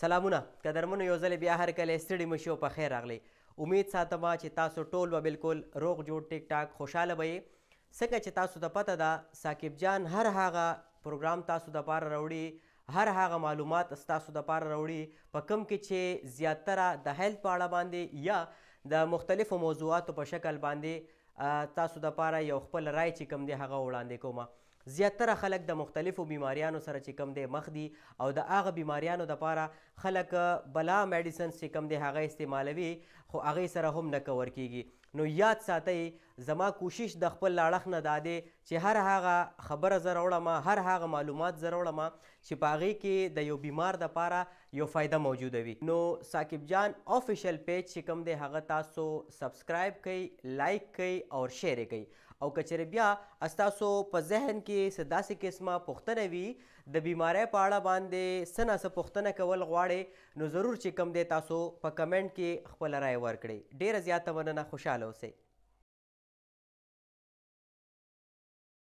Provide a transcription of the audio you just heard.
سلامونه قدرمنو یو ځل بیا هر کله ستړي مشي او په خیر راغلی امید ساتم چې تاسو ټول به بالکل روغ جوړ ټیک ټاک خوشاله به څنګه چې تاسو ته پته ده ساکب جان هر هغه پروګرام تاسو د پاره راوړي هر هغه معلومات تاسو د پاره راوړي په کم کې چې زیاتره د هیلث په اړه باندې یا د مختلفو موضوعاتو په شکل باندې تاسو د پاره یو خپل رای چې کم دی هغه وړاندې کومه زیاتره خلک د مختلفو بیماریانو سره چې کم دی مخ دي او د هغه بیماریانو دپاره خلک بلا میډیسنس چې کم دی هغه استعمالوي خو هغې سره هم نه کور کیږي نو یاد ساتئ زما کوشش د خپل لاړخ نه دا دی چې هر هغه خبره زه راوړم هر هغه معلومات زه راوړم چې په هغې کې د یو بیمار دپاره یو فایده موجوده وي نو ساکب جان آفیشیل پیج چې کوم دی هغه تاسو سبسکرایب کړئ لایک کړئ او شیر یې کړئ او که چېرې بیا ستاسو په ذهن کې کې سداسې قسمه پوښتنه وي د بیماری په اړه باندې سنا سه پوښتنه کول غواړي نو ضرور چې کم دی تاسو په کمنټ کې خپل رائے ورکړئ ډیره زیاته مننه خوشاله اوسئ